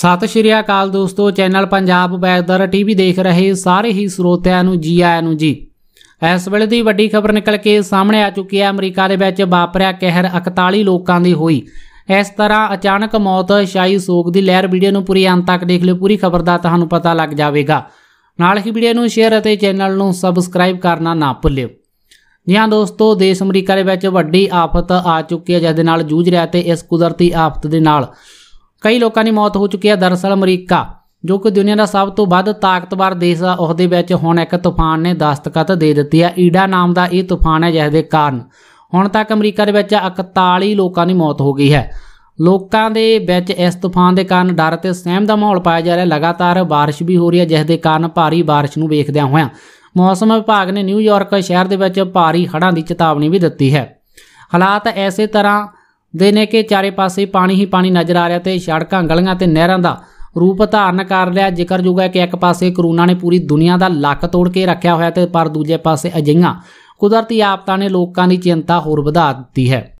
ਸਤਿ ਸ਼੍ਰੀ ਅਕਾਲ ਦੋਸਤੋ channel Punjab ਬੈਦਰ TV ਦੇਖ ਰਹੇ ਸਾਰੇ ਹੀ ਸਰੋਤਿਆਂ ਨੂੰ ਜੀ ਆਇਆਂ ਨੂੰ ਜੀ ਇਸ ਵੇਲੇ ਦੀ ਵੱਡੀ ਖਬਰ ਨਿਕਲ ਕੇ ਸਾਹਮਣੇ ਆ ਚੁੱਕੀ ਹੈ ਅਮਰੀਕਾ ਦੇ ਵਿੱਚ ਵਾਪਰਿਆ ਕਹਿਰ 41 ਲੋਕਾਂ ਦੀ ਹੋਈ ਇਸ ਤਰ੍ਹਾਂ ਅਚਾਨਕ ਮੌਤ ਸ਼ਾਈ ਸੋਗ ਦੀ ਲਹਿਰ ਵੀਡੀਓ ਨੂੰ ਪੂਰੀ ਅੰਤ ਤੱਕ ਦੇਖ ਲਿਓ ਪੂਰੀ ਖਬਰ ਦਾ ਤੁਹਾਨੂੰ ਪਤਾ ਲੱਗ ਜਾਵੇਗਾ ਨਾਲ ਹੀ ਵੀਡੀਓ ਨੂੰ ਸ਼ੇਅਰ ਅਤੇ ਚੈਨਲ ਨੂੰ ਸਬਸਕ੍ਰਾਈਬ ਕਰਨਾ ਨਾ ਭੁੱਲਿਓ ਜੀ ਹਾਂ ਦੋਸਤੋ ਦੇਸ਼ ਅਮਰੀਕਾ ਦੇ ਵਿੱਚ ਵੱਡੀ ਆਫਤ ਆ ਚੁੱਕੀ ਹੈ ਜਿਸ ਦੇ ਨਾਲ ਜੂਝ ਰਿਹਾ ਤੇ ਇਸ ਕੁਦਰਤੀ ਆਫਤ ਦੇ ਨਾਲ ਕਈ ਲੋਕਾਂ ਦੀ ਮੌਤ ਹੋ ਚੁੱਕੀ ਹੈ ਦਰਅਸਲ ਅਮਰੀਕਾ ਜੋ ਕਿ ਦੁਨੀਆ ਦਾ ਸਭ ਤੋਂ ਵੱਧ ਤਾਕਤਵਰ ਦੇਸ਼ ਆ ਉਹਦੇ ਵਿੱਚ ਹੁਣ ਇੱਕ ਤੂਫਾਨ ਨੇ ਦਸਤਕਤ ਦੇ ਦਿੱਤੀ ਹੈ ਈਡਾ ਨਾਮ ਦਾ ਇਹ ਤੂਫਾਨ ਹੈ ਜਿਸ ਦੇ ਕਾਰਨ ਹੁਣ ਤੱਕ ਅਮਰੀਕਾ ਦੇ ਵਿੱਚ 41 ਲੋਕਾਂ ਦੀ ਮੌਤ ਹੋ ਗਈ ਹੈ ਲੋਕਾਂ ਦੇ ਵਿੱਚ ਇਸ ਤੂਫਾਨ ਦੇ ਕਾਰਨ ਡਰ ਤੇ ਸਹਿਮ ਦਾ ਮਾਹੌਲ ਪਾਇਆ ਜਾ ਰਿਹਾ ਲਗਾਤਾਰ بارش ਵੀ ਹੋ ਰਹੀ ਹੈ ਜਿਸ ਦੇ ਕਾਰਨ ਭਾਰੀ بارش ਨੂੰ ਵੇਖਦਿਆਂ ਹੋਇਆਂ ਮੌਸਮ ਵਿਭਾਗ ਨੇ ਨਿਊਯਾਰਕ ਸ਼ਹਿਰ ਦੇ ਵਿੱਚ ਭਾਰੀ ਹੜ੍ਹਾਂ ਦੀ ਚੇਤਾਵਨੀ ਵੀ ਦਿੱਤੀ ਹੈ ਹਾਲਾਤ ਐਸੇ ਤਰ੍ਹਾਂ ਦੇ ਨੇ ਕਿ ਚਾਰੇ ਪਾਸੇ ਪਾਣੀ ਹੀ ਪਾਣੀ ਨਜ਼ਰ ਆ ਰਿਹਾ ਤੇ ਸੜਕਾਂ ਗਲੀਆਂ ਤੇ ਨਹਿਰਾਂ ਦਾ ਰੂਪ ਧਾਰਨ ਕਰ ਲਿਆ ਜ਼ਿਕਰ ਜੁਗਾ ਕਿ ਇੱਕ ਪਾਸੇ ਕਰੋਨਾ ਨੇ ਪੂਰੀ ਦੁਨੀਆ ਦਾ ਲੱਕ ਤੋੜ ਕੇ ਰੱਖਿਆ ਹੋਇਆ ਤੇ ਪਰ ਦੂਜੇ ਪਾਸੇ ਅਜਿਹੀਆਂ ਕੁਦਰਤੀ ਆਫਤਾਂ ਨੇ ਲੋਕਾਂ ਦੀ ਚਿੰਤਾ ਹੋਰ ਵਧਾ ਦਿੱਤੀ ਹੈ